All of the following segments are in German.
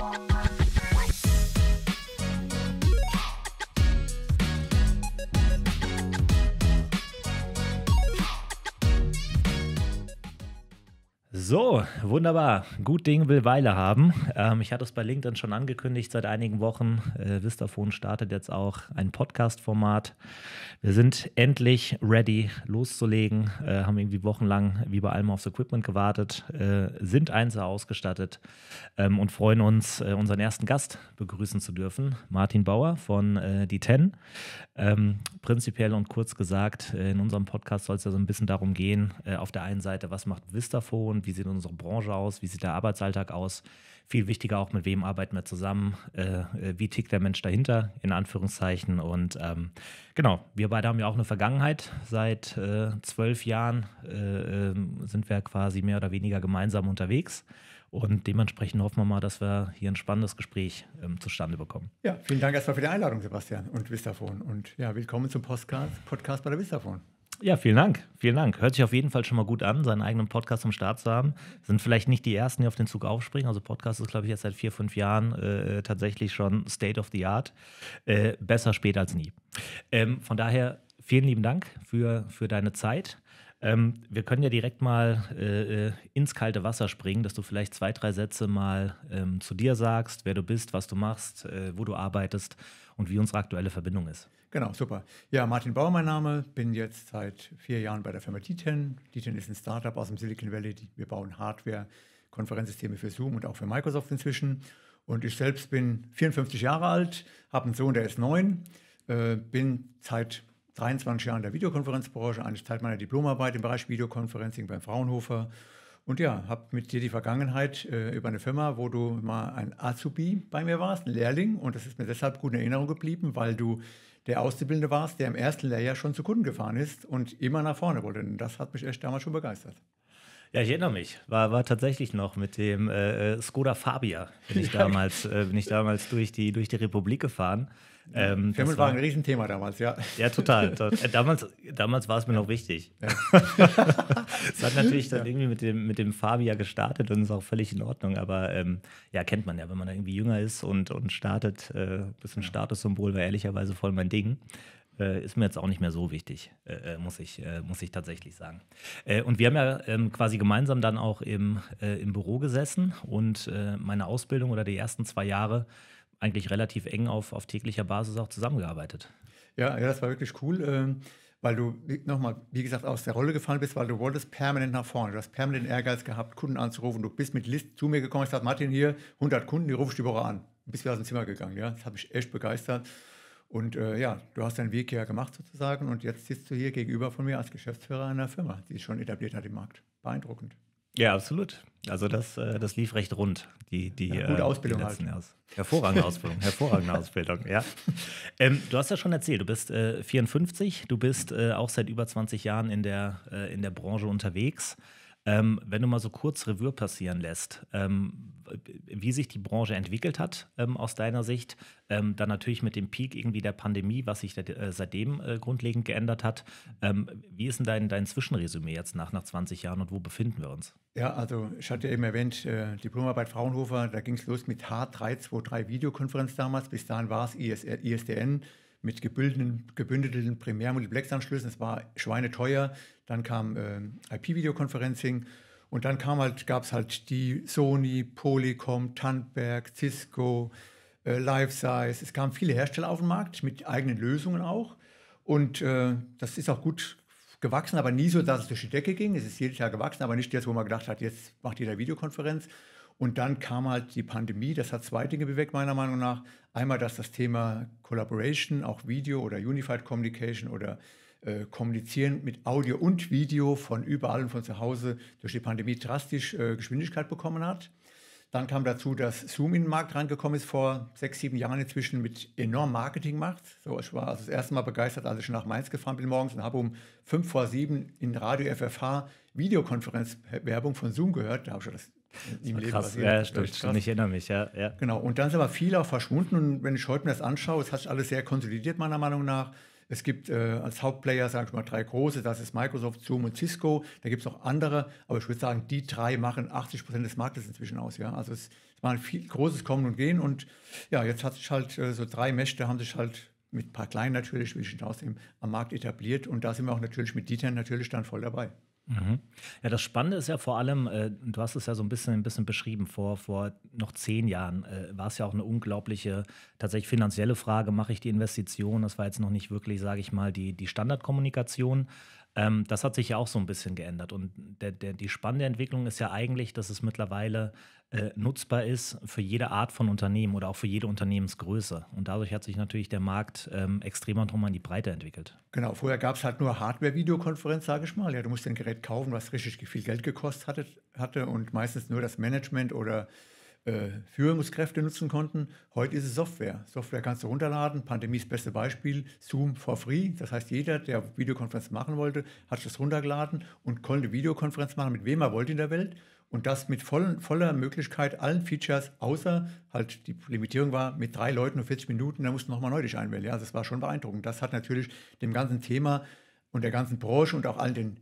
All my So, wunderbar. Gut Ding will Weile haben. Ähm, ich hatte es bei LinkedIn schon angekündigt seit einigen Wochen. Äh, Vistafon startet jetzt auch ein Podcast-Format. Wir sind endlich ready loszulegen, äh, haben irgendwie wochenlang wie bei allem aufs Equipment gewartet, äh, sind eins ausgestattet ähm, und freuen uns, äh, unseren ersten Gast begrüßen zu dürfen, Martin Bauer von äh, Die Ten. Ähm, prinzipiell und kurz gesagt, äh, in unserem Podcast soll es ja so ein bisschen darum gehen, äh, auf der einen Seite, was macht Vistafon, wie sieht sieht unsere Branche aus, wie sieht der Arbeitsalltag aus. Viel wichtiger auch, mit wem arbeiten wir zusammen, äh, äh, wie tickt der Mensch dahinter, in Anführungszeichen. Und ähm, genau, wir beide haben ja auch eine Vergangenheit. Seit äh, zwölf Jahren äh, ähm, sind wir quasi mehr oder weniger gemeinsam unterwegs. Und dementsprechend hoffen wir mal, dass wir hier ein spannendes Gespräch ähm, zustande bekommen. Ja, vielen Dank erstmal für die Einladung, Sebastian und Vistafon. Und ja, willkommen zum Podcast, Podcast bei der Vistafon. Ja, vielen Dank. Vielen Dank. Hört sich auf jeden Fall schon mal gut an, seinen eigenen Podcast am Start zu haben. Sind vielleicht nicht die Ersten, die auf den Zug aufspringen. Also Podcast ist, glaube ich, jetzt seit vier, fünf Jahren äh, tatsächlich schon State of the Art. Äh, besser spät als nie. Ähm, von daher vielen lieben Dank für, für deine Zeit. Ähm, wir können ja direkt mal äh, äh ins kalte Wasser springen, dass du vielleicht zwei, drei Sätze mal ähm, zu dir sagst, wer du bist, was du machst, äh, wo du arbeitest und wie unsere aktuelle Verbindung ist. Genau, super. Ja, Martin Bauer, mein Name, bin jetzt seit vier Jahren bei der Firma Diten. Diten ist ein Startup aus dem Silicon Valley. Wir bauen Hardware, Konferenzsysteme für Zoom und auch für Microsoft inzwischen. Und ich selbst bin 54 Jahre alt, habe einen Sohn, der ist neun, äh, bin seit 23 Jahren in der Videokonferenzbranche, eigentlich Zeit meiner Diplomarbeit im Bereich Videoconferencing beim Fraunhofer und ja, habe mit dir die Vergangenheit äh, über eine Firma, wo du mal ein Azubi bei mir warst, ein Lehrling. Und das ist mir deshalb gut in Erinnerung geblieben, weil du der Auszubildende warst, der im ersten Lehrjahr schon zu Kunden gefahren ist und immer nach vorne wollte. Und das hat mich echt damals schon begeistert. Ja, ich erinnere mich. War, war tatsächlich noch mit dem äh, äh Skoda Fabia. Bin ich, damals, äh, bin ich damals durch die, durch die Republik gefahren. Ähm, Firmen war ein Riesenthema damals, ja. Ja, total. Äh, damals, damals war es mir noch wichtig. Es ja. hat natürlich dann ja. irgendwie mit dem, mit dem Fabia gestartet und ist auch völlig in Ordnung. Aber ähm, ja, kennt man ja, wenn man irgendwie jünger ist und, und startet, äh, ist ein Statussymbol war ehrlicherweise voll mein Ding. Äh, ist mir jetzt auch nicht mehr so wichtig, äh, äh muss, ich, äh, muss ich tatsächlich sagen. Äh, und wir haben ja ähm, quasi gemeinsam dann auch im, äh, im Büro gesessen und meine Ausbildung oder die ersten zwei Jahre eigentlich relativ eng auf, auf täglicher Basis auch zusammengearbeitet. Ja, ja das war wirklich cool. Ähm, weil du nochmal, wie gesagt, aus der Rolle gefallen bist, weil du wolltest permanent nach vorne. Du hast permanent Ehrgeiz gehabt, Kunden anzurufen. Du bist mit List zu mir gekommen. Ich sagte, Martin, hier 100 Kunden, die rufst du die Woche an. Du bist wieder aus dem Zimmer gegangen. Ja? Das hat mich echt begeistert. Und äh, ja, du hast deinen Weg hier gemacht sozusagen und jetzt sitzt du hier gegenüber von mir als Geschäftsführer einer Firma, die sich schon etabliert hat im Markt. Beeindruckend. Ja, absolut. Also das, äh, das lief recht rund. Die, die, ja, gute äh, Ausbildung äh, halt. Aus hervorragende Ausbildung, hervorragende Ausbildung, ja. Ähm, du hast ja schon erzählt, du bist äh, 54, du bist äh, auch seit über 20 Jahren in der, äh, in der Branche unterwegs. Ähm, wenn du mal so kurz Revue passieren lässt, ähm, wie sich die Branche entwickelt hat ähm, aus deiner Sicht, ähm, dann natürlich mit dem Peak irgendwie der Pandemie, was sich da, äh, seitdem äh, grundlegend geändert hat. Ähm, wie ist denn dein, dein Zwischenresümee jetzt nach, nach 20 Jahren und wo befinden wir uns? Ja, also ich hatte eben erwähnt, äh, Diplomarbeit Fraunhofer, da ging es los mit H323 Videokonferenz damals. Bis dahin war es ISDN. Äh, mit gebündelten Primär-Multiplex-Anschlüssen. Es war schweineteuer. Dann kam äh, ip videokonferencing und dann halt, gab es halt die Sony, Polycom, Tandberg, Cisco, äh, Lifesize. Es kamen viele Hersteller auf den Markt mit eigenen Lösungen auch. Und äh, das ist auch gut gewachsen, aber nie so, dass es durch die Decke ging. Es ist jedes Jahr gewachsen, aber nicht jetzt, wo man gedacht hat, jetzt macht jeder Videokonferenz, und dann kam halt die Pandemie. Das hat zwei Dinge bewegt, meiner Meinung nach. Einmal, dass das Thema Collaboration, auch Video oder Unified Communication oder äh, Kommunizieren mit Audio und Video von überall und von zu Hause durch die Pandemie drastisch äh, Geschwindigkeit bekommen hat. Dann kam dazu, dass Zoom in den Markt reingekommen ist vor sechs, sieben Jahren inzwischen mit enorm Marketing macht. So, ich war also das erste Mal begeistert, als ich nach Mainz gefahren bin morgens und habe um fünf vor sieben in Radio FFH Videokonferenzwerbung von Zoom gehört. Da habe ich schon das im Leben krass, Ja, stimmt, stimmt, ich erinnere mich, ja, ja. Genau, und dann sind aber viele auch verschwunden und wenn ich heute mir das anschaue, es hat sich alles sehr konsolidiert meiner Meinung nach. Es gibt äh, als Hauptplayer, sage ich mal, drei große, das ist Microsoft, Zoom und Cisco. Da gibt es noch andere, aber ich würde sagen, die drei machen 80 Prozent des Marktes inzwischen aus. Ja? Also es, es war ein viel großes Kommen und Gehen und ja, jetzt hat sich halt äh, so drei Mächte haben sich halt mit ein paar kleinen natürlich, will ich nicht ausnehmen, am Markt etabliert und da sind wir auch natürlich mit Dieter natürlich dann voll dabei. Mhm. Ja, das Spannende ist ja vor allem, äh, du hast es ja so ein bisschen, ein bisschen beschrieben, vor, vor noch zehn Jahren äh, war es ja auch eine unglaubliche, tatsächlich finanzielle Frage, mache ich die Investition? Das war jetzt noch nicht wirklich, sage ich mal, die, die Standardkommunikation. Ähm, das hat sich ja auch so ein bisschen geändert. Und der, der, die spannende Entwicklung ist ja eigentlich, dass es mittlerweile äh, nutzbar ist für jede Art von Unternehmen oder auch für jede Unternehmensgröße. Und dadurch hat sich natürlich der Markt ähm, extremer drum an die Breite entwickelt. Genau, vorher gab es halt nur Hardware-Videokonferenz, sage ich mal. Ja, du musst ein Gerät kaufen, was richtig viel Geld gekostet hatte, hatte und meistens nur das Management oder äh, Führungskräfte nutzen konnten. Heute ist es Software. Software kannst du runterladen. Pandemie ist das beste Beispiel. Zoom for free. Das heißt, jeder, der Videokonferenz machen wollte, hat das runtergeladen und konnte Videokonferenz machen, mit wem er wollte in der Welt. Und das mit vollen, voller Möglichkeit, allen Features, außer halt die Limitierung war mit drei Leuten nur 40 Minuten, da musst du nochmal neu dich einwählen. Ja, das war schon beeindruckend. Das hat natürlich dem ganzen Thema und der ganzen Branche und auch all den,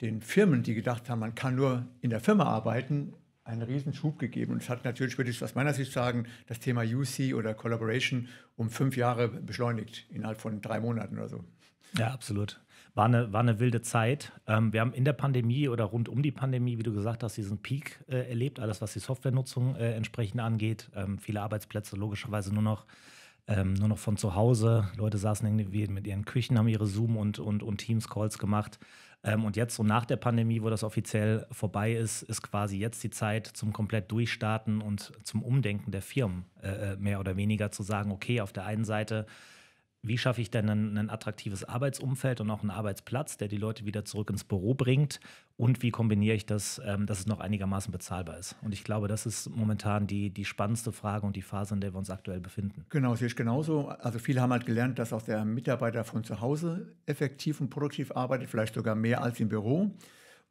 den Firmen, die gedacht haben, man kann nur in der Firma arbeiten, einen Riesenschub gegeben. Und es hat natürlich, würde ich aus meiner Sicht sagen, das Thema UC oder Collaboration um fünf Jahre beschleunigt, innerhalb von drei Monaten oder so. Ja, absolut. War eine, war eine wilde Zeit. Ähm, wir haben in der Pandemie oder rund um die Pandemie, wie du gesagt hast, diesen Peak äh, erlebt, alles was die Softwarenutzung äh, entsprechend angeht. Ähm, viele Arbeitsplätze logischerweise nur noch ähm, nur noch von zu Hause. Leute saßen irgendwie mit ihren Küchen, haben ihre Zoom- und, und, und Teams-Calls gemacht. Ähm, und jetzt so nach der Pandemie, wo das offiziell vorbei ist, ist quasi jetzt die Zeit zum komplett Durchstarten und zum Umdenken der Firmen äh, äh mehr oder weniger zu sagen, okay, auf der einen Seite wie schaffe ich denn ein, ein, attraktives Arbeitsumfeld und auch einen Arbeitsplatz, der die Leute wieder zurück ins Büro bringt? Und wie kombiniere ich das, ähm, dass es noch einigermaßen bezahlbar ist? Und ich glaube, das ist momentan die, die spannendste Frage und die Phase, in der wir uns aktuell befinden. Genau, sehe ich genauso. Also viele haben halt gelernt, dass auch der Mitarbeiter von zu Hause effektiv und produktiv arbeitet, vielleicht sogar mehr als im Büro.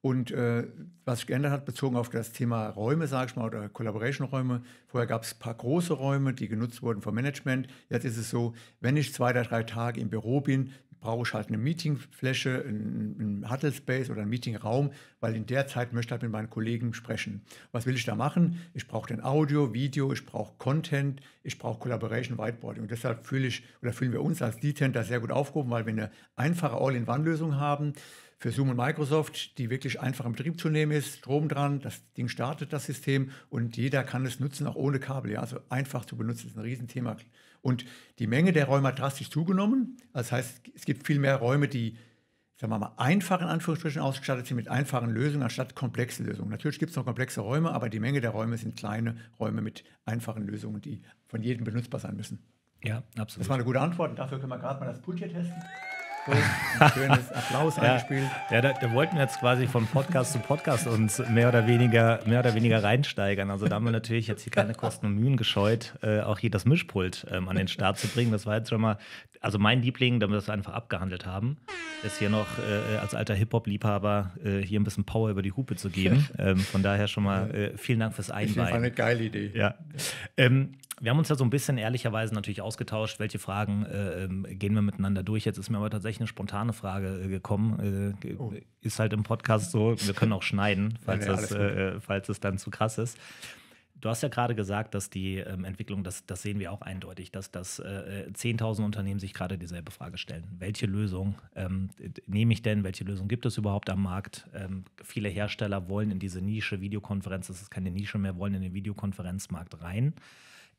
Und äh, was sich geändert hat, bezogen auf das Thema Räume, sage ich mal, oder Collaboration-Räume. Vorher gab es ein paar große Räume, die genutzt wurden vom Management. Jetzt ist es so, wenn ich zwei oder drei Tage im Büro bin, brauche ich halt eine Meetingfläche, einen Huddle Space oder einen Meetingraum, weil in der Zeit möchte ich halt mit meinen Kollegen sprechen. Was will ich da machen? Ich brauche den Audio, Video, ich brauche Content, ich brauche Collaboration, Whiteboarding. Und deshalb fühle ich oder fühlen wir uns als D-Tent da sehr gut aufgehoben, weil wir eine einfache All-in-One-Lösung haben für Zoom und Microsoft, die wirklich einfach im Betrieb zu nehmen ist, Strom dran, das Ding startet das System und jeder kann es nutzen, auch ohne Kabel. Ja? Also einfach zu benutzen, ist ein Riesenthema. Und die Menge der Räume hat drastisch zugenommen. Das heißt, es gibt viel mehr Räume, die sagen wir mal, einfachen Anführungsstrichen ausgestattet sind mit einfachen Lösungen anstatt komplexen Lösungen. Natürlich gibt es noch komplexe Räume, aber die Menge der Räume sind kleine Räume mit einfachen Lösungen, die von jedem benutzbar sein müssen. Ja, absolut. Das war eine gute Antwort und dafür können wir gerade mal das Pult hier testen. So, schönes Applaus ja, eingespielt. Ja, da, da, wollten wir jetzt quasi von Podcast zu Podcast uns mehr oder weniger, mehr oder weniger reinsteigern. Also da haben wir natürlich jetzt hier keine Kosten und Mühen gescheut, äh, auch hier das Mischpult ähm, an den Start zu bringen. Das war jetzt schon mal, also mein Liebling, damit wir das einfach abgehandelt haben, ist hier noch äh, als alter Hip-Hop-Liebhaber äh, hier ein bisschen Power über die Hupe zu geben. Ähm, von daher schon mal äh, vielen Dank fürs Einweihen. Das war eine geile Idee. Ja. Ähm, wir haben uns ja so ein bisschen ehrlicherweise natürlich ausgetauscht, welche Fragen äh, ähm, gehen wir miteinander durch. Jetzt ist mir aber tatsächlich eine spontane Frage äh, gekommen. Äh, oh. Ist halt im Podcast so, wir können auch schneiden, falls, ja, es, äh, äh, falls es dann zu krass ist. Du hast ja gerade gesagt, dass die ähm, Entwicklung, das, das sehen wir auch eindeutig, dass, dass äh, 10.000 äh, Unternehmen sich gerade dieselbe Frage stellen. Welche Lösung ähm, nehme ich denn? Welche Lösung gibt es überhaupt am Markt? Ähm, viele Hersteller wollen in diese Nische Videokonferenz, das ist keine Nische mehr, wollen in den Videokonferenzmarkt rein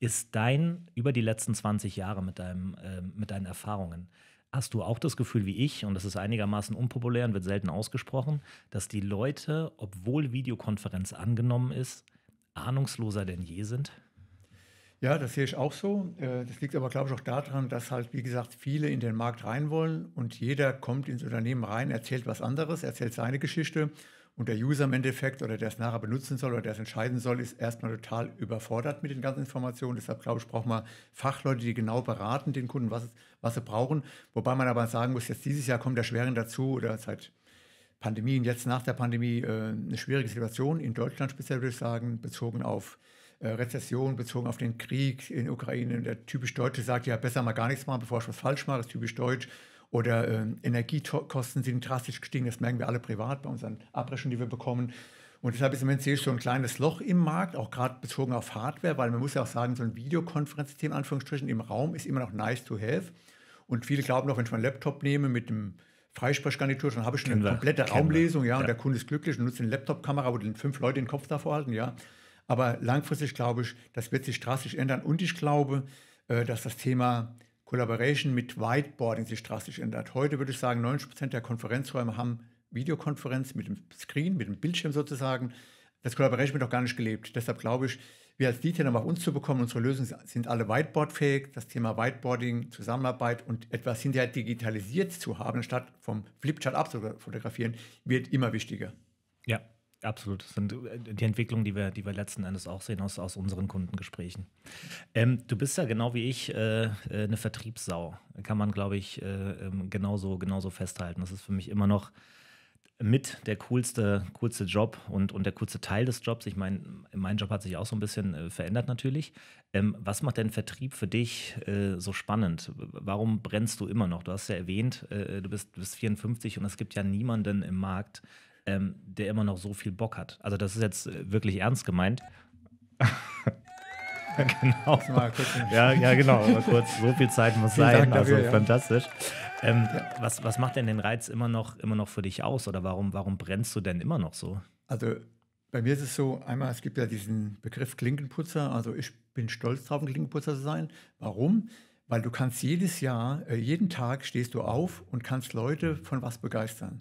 ist dein, über die letzten 20 Jahre mit, deinem, äh, mit deinen Erfahrungen, hast du auch das Gefühl wie ich, und das ist einigermaßen unpopulär und wird selten ausgesprochen, dass die Leute, obwohl Videokonferenz angenommen ist, ahnungsloser denn je sind? Ja, das sehe ich auch so. Äh, das liegt aber, glaube ich, auch daran, dass halt, wie gesagt, viele in den Markt rein wollen und jeder kommt ins Unternehmen rein, erzählt was anderes, erzählt seine Geschichte und der User im Endeffekt oder der es nachher benutzen soll oder der es entscheiden soll, ist erstmal total überfordert mit den ganzen Informationen. Deshalb glaube ich, braucht man Fachleute, die genau beraten den Kunden, was, was sie brauchen. Wobei man aber sagen muss, jetzt dieses Jahr kommt der Schweren dazu oder seit Pandemie und jetzt nach der Pandemie äh, eine schwierige Situation in Deutschland speziell, würde ich sagen, bezogen auf äh, Rezession, bezogen auf den Krieg in Ukraine. Der typisch Deutsche sagt ja, besser mal gar nichts machen, bevor ich was falsch mache, Das ist typisch deutsch. Oder äh, Energiekosten sind drastisch gestiegen, das merken wir alle privat bei unseren Abrechnungen, die wir bekommen. Und deshalb ist im Moment sehe ich so ein kleines Loch im Markt, auch gerade bezogen auf Hardware, weil man muss ja auch sagen, so ein Videokonferenzsystem Anführungsstrichen im Raum ist immer noch nice to have. Und viele glauben noch, wenn ich meinen Laptop nehme mit dem Freisprechgarnitur, dann habe ich schon eine komplette Kinder. Raumlesung, ja, ja, und der Kunde ist glücklich und nutzt eine Laptop-Kamera, wo dann fünf Leute den Kopf davor halten, ja. Aber langfristig glaube ich, das wird sich drastisch ändern und ich glaube, äh, dass das Thema Collaboration mit Whiteboarding sich drastisch ändert. Heute würde ich sagen, 90 Prozent der Konferenzräume haben Videokonferenz mit dem Screen, mit dem Bildschirm sozusagen. Das Collaboration wird noch gar nicht gelebt. Deshalb glaube ich, wir als Detail haben auf uns zu bekommen, unsere Lösungen sind alle Whiteboard-fähig. Das Thema Whiteboarding, Zusammenarbeit und etwas hinterher digitalisiert zu haben, statt vom Flipchart abzufotografieren, wird immer wichtiger. Ja, Absolut. Das sind äh, die Entwicklungen, die wir, die wir letzten Endes auch sehen aus, aus unseren Kundengesprächen. Ähm, du bist ja genau wie ich äh, äh eine Vertriebssau. Kann man, glaube ich, äh, ähm, genauso, genauso festhalten. Das ist für mich immer noch mit der coolste, coolste Job und, und der coolste Teil des Jobs. Ich meine, mein Job hat sich auch so ein bisschen äh, verändert natürlich. Ähm, was macht denn Vertrieb für dich äh, so spannend? Warum brennst du immer noch? Du hast ja erwähnt, äh, du, bist, bist 54 und es gibt ja niemanden im Markt, ähm, der immer noch so viel Bock hat. Also das ist jetzt äh, wirklich ernst gemeint. genau. Ja, ja, genau. Mal kurz, so viel Zeit muss sein. Dank also dafür, ja. fantastisch. Ähm, ja. was, was macht denn den Reiz immer noch, immer noch für dich aus? Oder warum, warum brennst du denn immer noch so? Also bei mir ist es so, einmal, es gibt ja diesen Begriff Klinkenputzer. Also ich bin stolz drauf, ein Klinkenputzer zu sein. Warum? Weil du kannst jedes Jahr, äh, jeden Tag stehst du auf und kannst Leute von was begeistern.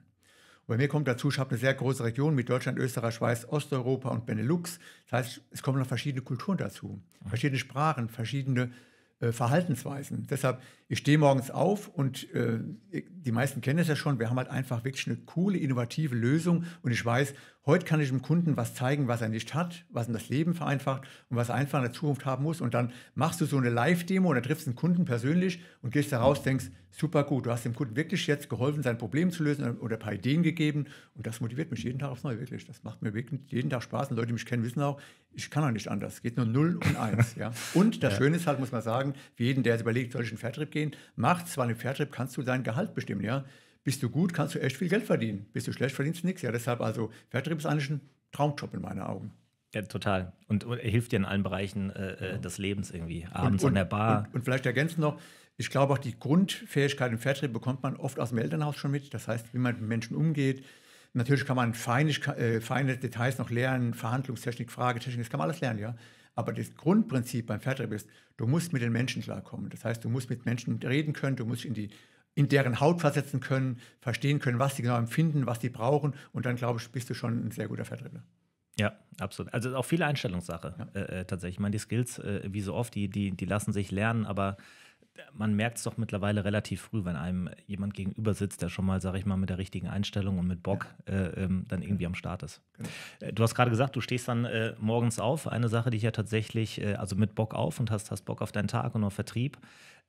Bei mir kommt dazu, ich habe eine sehr große Region mit Deutschland, Österreich, Schweiz, Osteuropa und Benelux. Das heißt, es kommen noch verschiedene Kulturen dazu, mhm. verschiedene Sprachen, verschiedene äh, Verhaltensweisen. Deshalb ich stehe morgens auf und äh, die meisten kennen es ja schon, wir haben halt einfach wirklich eine coole, innovative Lösung und ich weiß, heute kann ich dem Kunden was zeigen, was er nicht hat, was ihm das Leben vereinfacht und was er einfach in der Zukunft haben muss und dann machst du so eine Live-Demo und dann triffst den Kunden persönlich und gehst da raus, und denkst, super gut, du hast dem Kunden wirklich jetzt geholfen, sein Problem zu lösen oder ein paar Ideen gegeben und das motiviert mich jeden Tag aufs Neue, wirklich, das macht mir wirklich jeden Tag Spaß und Leute, die mich kennen, wissen auch, ich kann auch nicht anders, es geht nur 0 und 1, ja. Und das ja. Schöne ist halt, muss man sagen, für jeden, der es überlegt, soll ich einen Vertrieb gehen, gehen, macht's, weil im Fairtrade kannst du dein Gehalt bestimmen, ja. Bist du gut, kannst du echt viel Geld verdienen. Bist du schlecht, verdienst du nichts. Ja, deshalb also Fairtrade ist eigentlich ein Traumjob in meinen Augen. Ja, total. Und, und hilft dir in allen Bereichen äh, ja. Äh, genau. des Lebens irgendwie. Abends und, und, an der Bar. Und, vielleicht ergänzend noch, ich glaube auch die Grundfähigkeit im Fairtrade bekommt man oft aus dem Elternhaus schon mit. Das heißt, wie man mit Menschen umgeht. Natürlich kann man feine, äh, feine Details noch lernen, Verhandlungstechnik, Fragetechnik, das kann man alles lernen, ja. Aber das Grundprinzip beim Vertrieb ist, du musst mit den Menschen klarkommen. Das heißt, du musst mit Menschen reden können, du musst in die in deren Haut versetzen können, verstehen können, was sie genau empfinden, was sie brauchen. Und dann, glaube ich, bist du schon ein sehr guter Vertriebler. Ja, absolut. Also auch viel Einstellungssache ja. Äh, äh, tatsächlich. Ich meine, die Skills, äh, wie so oft, die, die, die lassen sich lernen, aber man merkt es doch mittlerweile relativ früh, wenn einem jemand gegenüber sitzt, der schon mal, sag ich mal, mit der richtigen Einstellung und mit Bock äh, ähm, dann irgendwie am Start ist. Genau. Äh, du hast gerade gesagt, du stehst dann äh, morgens auf. Eine Sache, die ich ja tatsächlich, äh, also mit Bock auf und hast, hast Bock auf deinen Tag und auf Vertrieb.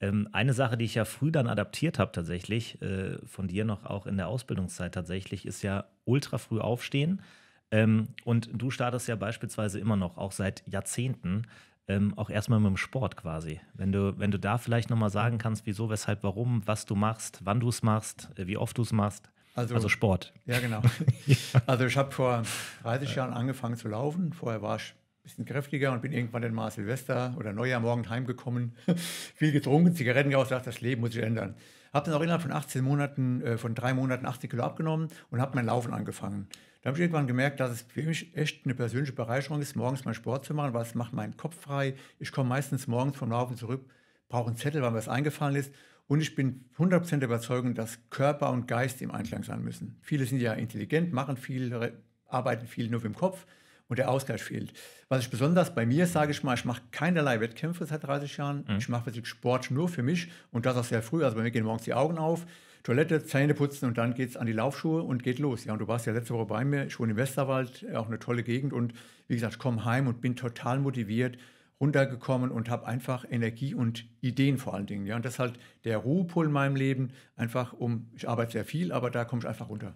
Ähm, eine Sache, die ich ja früh dann adaptiert habe tatsächlich, äh, von dir noch auch in der Ausbildungszeit tatsächlich, ist ja ultra früh aufstehen. Ähm, und du startest ja beispielsweise immer noch, auch seit Jahrzehnten, ähm, auch erstmal mit dem Sport quasi. Wenn du, wenn du da vielleicht nochmal sagen mhm. kannst, wieso, weshalb, warum, was du machst, wann du es machst, äh, wie oft du es machst. Also, also, Sport. Ja, genau. Also ich habe vor 30 Jahren angefangen zu laufen. Vorher war ich ein bisschen kräftiger und bin irgendwann dann mal Silvester oder Neujahr morgen heimgekommen, viel getrunken, Zigaretten geraucht, das Leben muss sich ändern. Habe dann auch innerhalb von 18 Monaten, äh, von drei Monaten 80 Kilo abgenommen und habe mein Laufen angefangen. Da habe ich irgendwann gemerkt, dass es für mich echt eine persönliche Bereicherung ist, morgens meinen Sport zu machen, weil es macht meinen Kopf frei. Ich komme meistens morgens vom Laufen zurück, brauche einen Zettel, weil mir was eingefallen ist. Und ich bin 100% der Überzeugung, dass Körper und Geist im Einklang sein müssen. Viele sind ja intelligent, machen viel, arbeiten viel nur mit dem Kopf und der Ausgleich fehlt. Was ich besonders bei mir sage ich mal, ich mache keinerlei Wettkämpfe seit 30 Jahren. Mhm. Ich mache wirklich Sport nur für mich und das auch sehr früh. Also bei mir gehen morgens die Augen auf, Toilette, Zähne putzen und dann geht es an die Laufschuhe und geht los. Ja, und du warst ja letzte Woche bei mir, ich wohne im Westerwald, äh, auch eine tolle Gegend und wie gesagt, ich komme heim und bin total motiviert runtergekommen und habe einfach Energie und Ideen vor allen Dingen. Ja, und das ist halt der Ruhepol in meinem Leben, einfach um, ich arbeite sehr viel, aber da komme ich einfach runter.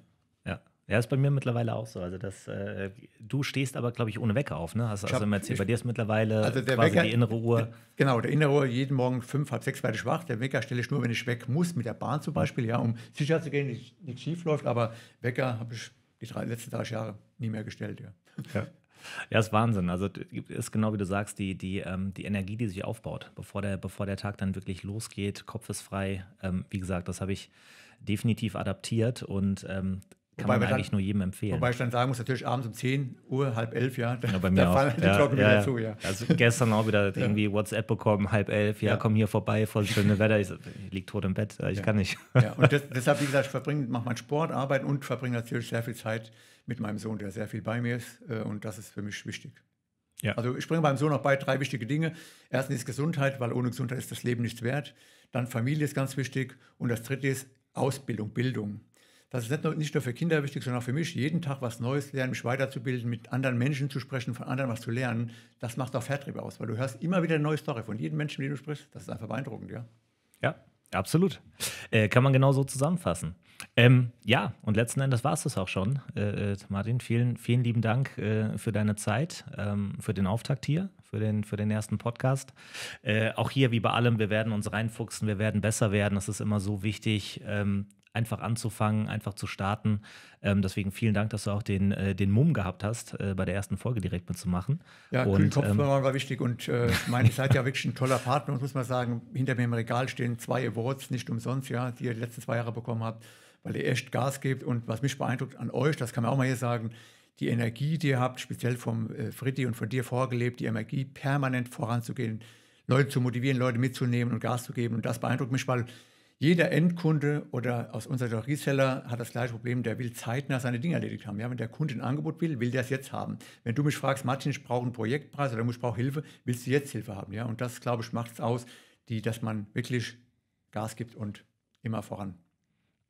Ja, ist bei mir mittlerweile auch so. Also das, äh, du stehst aber, glaube ich, ohne Wecker auf, ne? Hast also immer erzählt, bei dir ist mittlerweile also der quasi Wecker, die innere Uhr. Genau, der innere Uhr, jeden Morgen fünf, halb sechs werde ich wach. Der Wecker stelle ich nur, wenn ich weg muss, mit der Bahn zum mhm. Beispiel, ja, um sicher zu gehen, dass nichts schief läuft. Aber Wecker habe ich die drei, letzten 30 Jahre nie mehr gestellt, ja. ja. Ja, ist Wahnsinn. Also ist genau wie du sagst, die, die, ähm, die Energie, die sich aufbaut, bevor der, bevor der Tag dann wirklich losgeht, Kopf ist frei. Ähm, wie gesagt, das habe ich definitiv adaptiert und ähm, kann wobei man eigentlich dann, nur jedem empfehlen. Wobei ich dann sagen muss, natürlich abends um 10 Uhr, halb elf, ja, ja, bei mir da fallen die ja, Glocken ja, wieder zu, ja. Also gestern auch wieder irgendwie WhatsApp bekommen, halb elf, ja, komm hier vorbei, voll schöne Wetter, ich, ich liege tot im Bett, äh, ich kann nicht. Ja, und das, deshalb, wie gesagt, ich verbringe, mache meinen Sport, arbeite und verbringe natürlich sehr viel Zeit mit meinem Sohn, der sehr viel bei mir ist äh, und das ist für mich wichtig. Ja. Also ich bringe meinem Sohn auch bei drei wichtige Dinge. Erstens ist Gesundheit, weil ohne Gesundheit ist das Leben nichts wert. Dann Familie ist ganz wichtig und das dritte ist Ausbildung, Bildung. Das ist nicht nur, nicht nur für Kinder wichtig, sondern auch für mich. Jeden Tag was Neues lernen, mich weiterzubilden, mit anderen Menschen zu sprechen, von anderen was zu lernen, das macht auch Vertrieb aus, weil du hörst immer wieder eine neue Story von jedem Menschen, mit dem du sprichst. Das ist einfach beeindruckend, ja. Ja, absolut. Äh, kann man genau so zusammenfassen. Ähm, ja, und letzten Endes war es das auch schon. Äh, äh, Martin, vielen, vielen lieben Dank äh, für deine Zeit, ähm, für den Auftakt hier, für den, für den ersten Podcast. Äh, auch hier, wie bei allem, wir werden uns reinfuchsen, wir werden besser werden. Das ist immer so wichtig, ähm, einfach anzufangen, einfach zu starten. Ähm, deswegen vielen Dank, dass du auch den, äh, den Mumm gehabt hast, äh, bei der ersten Folge direkt mitzumachen. Ja, und, Kühlkopfhörer ähm, war wichtig und äh, ich meine, ihr seid ja wirklich ein toller Partner und muss man sagen, hinter mir im Regal stehen zwei Awards, nicht umsonst, ja, die ihr die letzten zwei Jahre bekommen habt, weil ihr echt Gas gebt und was mich beeindruckt an euch, das kann man auch mal hier sagen, die Energie, die ihr habt, speziell vom äh, Fritti und von dir vorgelebt, die Energie permanent voranzugehen, Leute zu motivieren, Leute mitzunehmen und Gas zu geben und das beeindruckt mich, weil jeder Endkunde oder aus unserer Reseller hat das gleiche Problem, der will zeitnah seine Dinge erledigt haben. Ja, wenn der Kunde ein Angebot will, will der es jetzt haben. Wenn du mich fragst, Martin, ich brauche einen Projektpreis oder ich brauche Hilfe, willst du jetzt Hilfe haben. Ja? Und das, glaube ich, macht es aus, die, dass man wirklich Gas gibt und immer voran.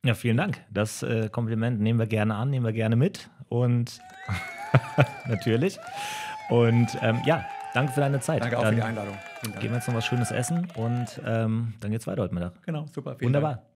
Ja, vielen Dank. Das äh, Kompliment nehmen wir gerne an, nehmen wir gerne mit. Und natürlich. Und ähm, ja, Danke für deine Zeit. Danke auch dann für die Einladung. Gehen wir jetzt noch was Schönes essen und ähm, dann geht's weiter heute Mittag. Genau, super. Wunderbar. Dank.